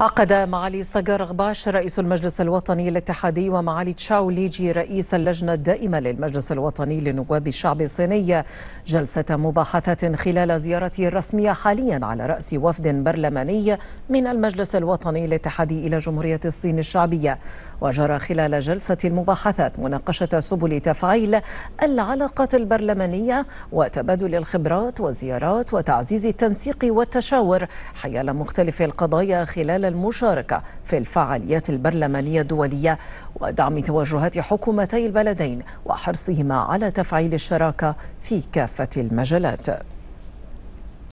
عقد معالي صقر غباش رئيس المجلس الوطني الاتحادي ومعالي تشاو ليجي رئيس اللجنة الدائمة للمجلس الوطني لنواب الشعب الصيني جلسة مباحثات خلال زيارته الرسمية حاليا على رأس وفد برلماني من المجلس الوطني الاتحادي إلى جمهورية الصين الشعبية وجرى خلال جلسة المباحثات مناقشة سبل تفعيل العلاقات البرلمانية وتبادل الخبرات والزيارات وتعزيز التنسيق والتشاور حيال مختلف القضايا خلال المشاركة في الفعاليات البرلمانية الدولية ودعم توجهات حكومتي البلدين وحرصهما على تفعيل الشراكة في كافة المجالات